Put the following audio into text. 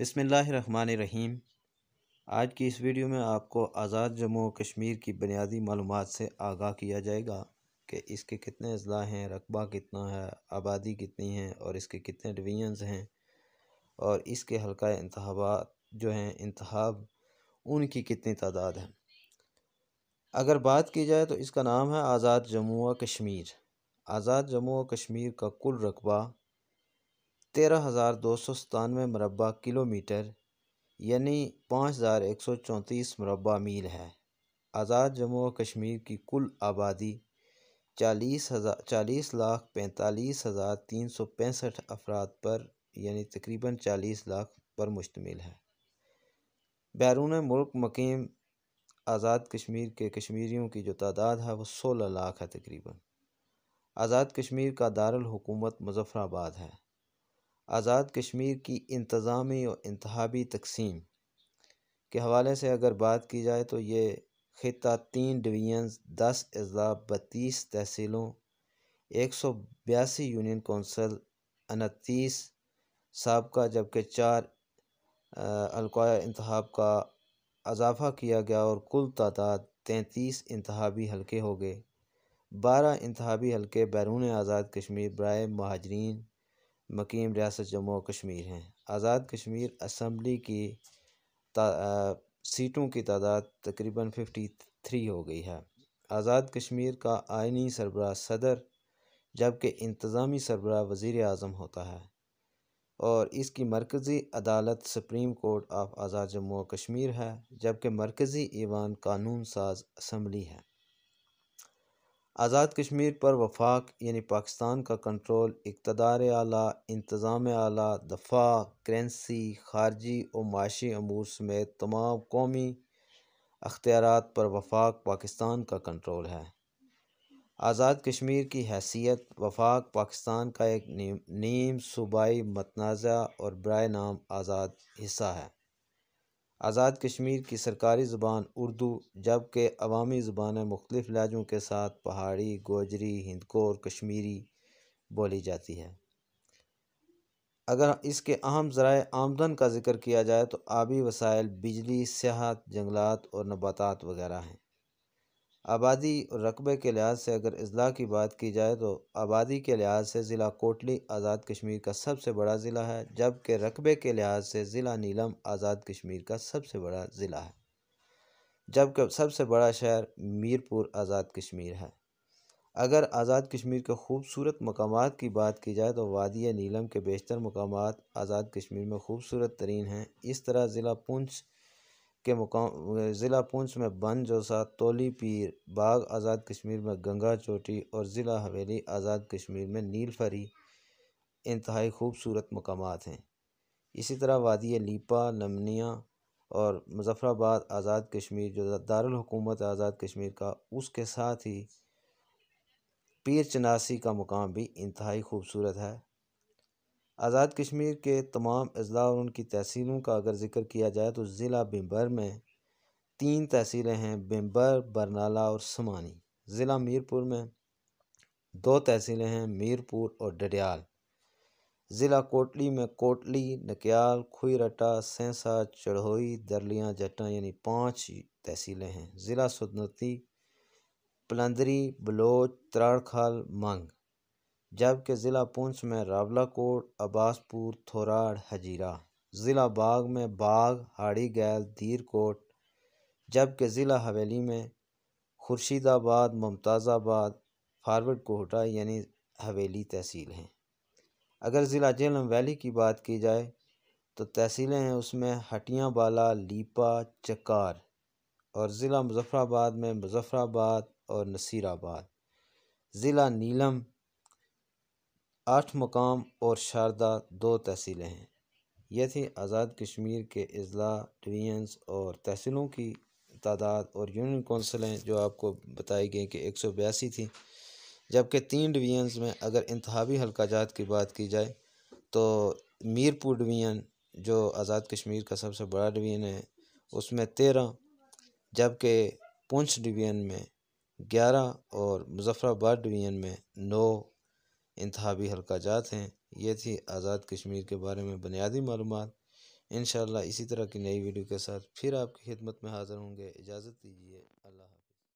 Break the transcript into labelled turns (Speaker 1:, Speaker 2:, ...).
Speaker 1: बसमीम आज की इस वीडियो में आपको आज़ाद जम्मू कश्मीर की बुनियादी मालूम से आगाह किया जाएगा कि इसके कितने अजला हैं रकबा कितना है आबादी कितनी है और इसके कितने डिवीजन्स हैं और इसके हल्का इंतबात जो हैं इंतब उनकी कितनी तादाद है अगर बात की जाए तो इसका नाम है आज़ाद जम्मू कश्मीर आज़ाद जम्मू कश्मीर का कुल रकबा तेरह हज़ार दो सौ सतानवे मरबा किलोमीटर यानी पाँच हज़ार एक सौ चौंतीस मरबा मील है आज़ाद जम्मू और कश्मीर की कुल आबादी चालीस हज़ार चालीस लाख पैंतालीस हज़ार तीन सौ पैंसठ अफराद पर यानी तकरीबन चालीस लाख पर मुश्तमिल है बैरून मुल्क मकीम आज़ाद कश्मीर के कश्मीरियों की जो तादाद है वो सोलह लाख है तकरीबन आज़ाद कश्मीर का दारुल हुकूमत मुजफ़राबाद है आज़ाद कश्मीर की इंतज़ामी और इंतहाबी तकसीम के हवाले से अगर बात की जाए तो ये खिता तीन डिवीज़न्स दस अज़ला बत्तीस तहसीलों एक सौ बयासी यूनियन कौंसल उनतीस सबका जबकि चार अलका इंतहा का अजाफा किया गया और कुल तादाद तैंतीस इंतहाबी हलके हो गए बारह इंतहाबी हल्के बैरून आज़ाद कश्मीर बरए महाजरीन मकीम रियासत जम्मू कश्मीर हैं आज़ाद कश्मीर असम्बली की आ, सीटों की तादाद तकरीबन फिफ्टी थ्री हो गई है आज़ाद कश्मीर का आइनी सरबरा सदर जबकि इंतज़ामी सरबरा वज़ी अजम होता है और इसकी मरकज़ी अदालत supreme court of Azad Jammu Kashmir है जबकि मरकज़ी ईवान कानून साज असम्बली है आज़ाद कश्मीर पर वफाक यानी पाकिस्तान का कंट्रोल इकतदार आला इंतज़ाम आला दफा करेंसी खारजी और माशी अमूर समेत तमाम कौमी अख्तियार पर वफाक पाकिस्तान का कंट्रोल है आज़ाद कश्मीर की हैसियत वफाक पाकिस्तान का एक नीम सूबाई मतनाज़ और ब्राय नाम आज़ाद हिस्सा है आज़ाद कश्मीर की सरकारी ज़ुबान उर्दू जबकि अवामी ज़ुबानें मुख्तलिफ़ लहजों के साथ पहाड़ी गोजरी और कश्मीरी बोली जाती है अगर इसके अहम जरा आमदन का जिक्र किया जाए तो आबी वसाइल बिजली सेहत जंगलात और नबाता वगैरह हैं आबादी और रकबे के लिहाज से अगर अजला की बात की जाए तो आबादी के लिहाज से ज़िला कोटली आज़ाद कश्मीर का सबसे बड़ा ज़िला है जबकि रकबे के लिहाज से ज़िला नीलम आज़ाद कश्मीर का सबसे बड़ा ज़िला है जबकि सबसे बड़ा शहर मीरपुर आज़ाद कश्मीर है अगर आज़ाद कश्मीर के खूबसूरत मकाम की बात की जाए तो वादिया नीलम के बेशतर मकाम आज़ाद कश्मीर में खूबसूरत तरीन हैं इस तरह ज़िला पुंछ के मुकाम ज़िला पुंछ में बन जोसा तोली पीर बाग आज़ाद कश्मीर में गंगा चोटी और ज़िला हवेली आज़ाद कश्मीर में नीलफरी इंतहाई खूबसूरत मकाम हैं इसी तरह वादी लीपा लमनिया और मुजफ़राबाद आज़ाद कश्मीर जो दारकूमत आज़ाद कश्मीर का उसके साथ ही पीर चनासी का मुकाम भी इंतहाई खूबसूरत है आज़ाद कश्मीर के तमाम अजला और उनकी तहसीलों का अगर ज़िक्र किया जाए तो ज़िला बिम्बर में तीन तहसीलें हैं बिम्बर बरनाला और समानी ज़िला मीरपुर में दो तहसीलें हैं मीरपुर और डडयाल ज़िला कोटली में कोटली नकियाल खुईरटा सेंसा चढ़ोई दरलियाँ जट्टा यानी पाँच तहसीलें हैं ज़िला सदनती पलंदरी बलोच त्राड़खाल मंग जबकि ज़िला पुंछ में रावला कोट अब्बासपुर थोराड हजीरा ज़िला बाग में बाग हाड़ी गैल दीरकोट जबकि ज़िला हवेली में खुर्शीदाबाद मुमताज़ाबाद फारवर्ड कोहटा यानी हवेली तहसील हैं अगर ज़िला जेलम वैली की बात की जाए तो तहसीलें हैं उसमें बाला लीपा चकार और ज़िला मुजफ़राबाद में मुजफ़राबाद और नसीराबाद ज़िला नीलम आठ मकाम और शारदा दो तहसीलें हैं यह थी आज़ाद कश्मीर के अजला डिवीजन्स और तहसीलों की तादाद और यूनियन कौंसिलें जो आपको बताई गई कि एक सौ बयासी थी जबकि तीन डिवीजन्स में अगर इंतहावी हल्का जात की बात की जाए तो मीरपुर डिवीज़न जो आज़ाद कश्मीर का सबसे बड़ा डिवीज़न है उसमें तेरह जबकि पुंछ डिवीज़न में ग्यारह और मुजफ्फराबाद डिवीज़न में नौ इंतबी हल्का जात हैं ये थी आज़ाद कश्मीर के बारे में बुनियादी मालूम इन इसी तरह की नई वीडियो के साथ फिर आपकी खिदमत में हाज़िर होंगे इजाज़त दीजिए अल्लाह